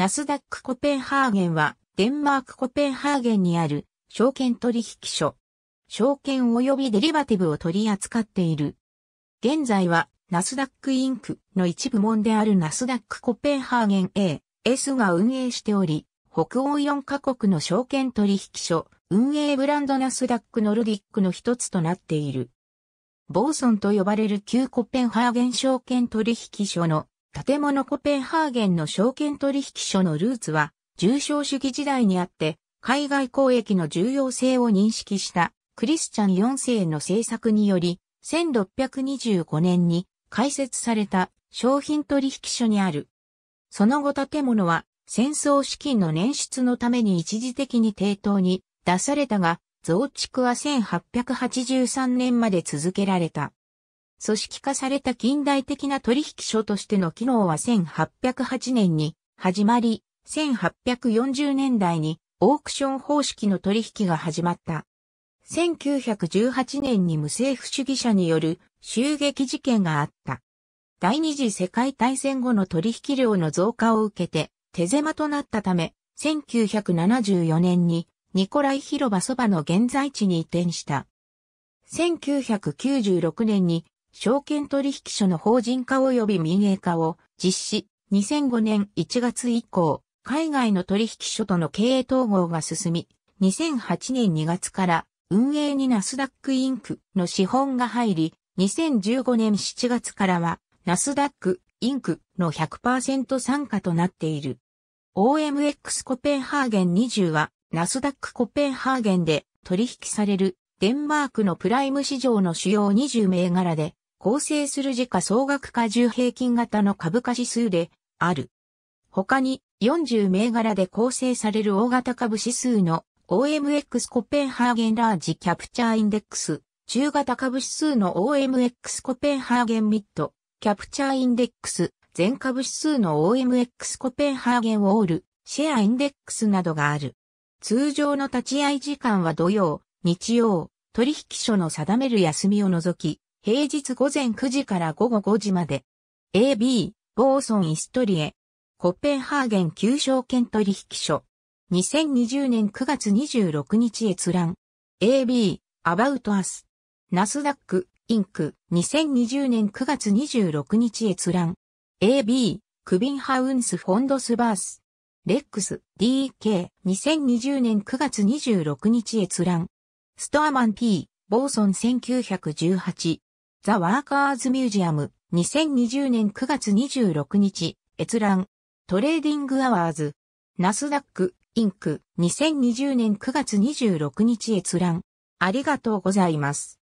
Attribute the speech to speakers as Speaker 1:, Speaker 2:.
Speaker 1: ナスダックコペンハーゲンは、デンマークコペンハーゲンにある、証券取引所。証券及びデリバティブを取り扱っている。現在は、ナスダックインクの一部門であるナスダックコペンハーゲン A、S が運営しており、北欧4カ国の証券取引所、運営ブランドナスダックノルディックの一つとなっている。ボーソンと呼ばれる旧コペンハーゲン証券取引所の建物コペンハーゲンの証券取引所のルーツは、重商主義時代にあって、海外交易の重要性を認識したクリスチャン4世の政策により、1625年に開設された商品取引所にある。その後建物は戦争資金の捻出のために一時的に抵当に出されたが、増築は1883年まで続けられた。組織化された近代的な取引所としての機能は1808年に始まり、1840年代にオークション方式の取引が始まった。1918年に無政府主義者による襲撃事件があった。第二次世界大戦後の取引量の増加を受けて手狭となったため、1974年にニコライ広場そばの現在地に移転した。1996年に証券取引所の法人化及び民営化を実施、2005年1月以降、海外の取引所との経営統合が進み、2008年2月から運営にナスダックインクの資本が入り、2015年7月からはナスダックインクの100%参加となっている。OMX コペンハーゲン20はナスダックコペンハーゲンで取引されるデンマークのプライム市場の主要20銘柄で構成する時価総額化重平均型の株価指数である。他に40銘柄で構成される大型株指数の OMX コペンハーゲンラージキャプチャーインデックス、中型株指数の OMX コペンハーゲンミッド、キャプチャーインデックス、全株指数の OMX コペンハーゲンオール、シェアインデックスなどがある。通常の立ち会い時間は土曜、日曜、取引所の定める休みを除き、平日午前9時から午後5時まで。AB、ボーソン・イストリエ。コッペンハーゲン旧証券取引所。2020年9月26日閲覧。AB、アバウトアス。ナスダック、インク。2020年9月26日閲覧。AB、クビンハウンス・フォンドスバース。レックス、DK。2020年9月26日閲覧。ストアマン P、ボーソン1918。ザ・ワーカーズ・ミュージアム、2020年9月26日、閲覧、トレーディング・アワーズ、ナスダック、インク、2020年9月26日閲覧。ありがとうございます。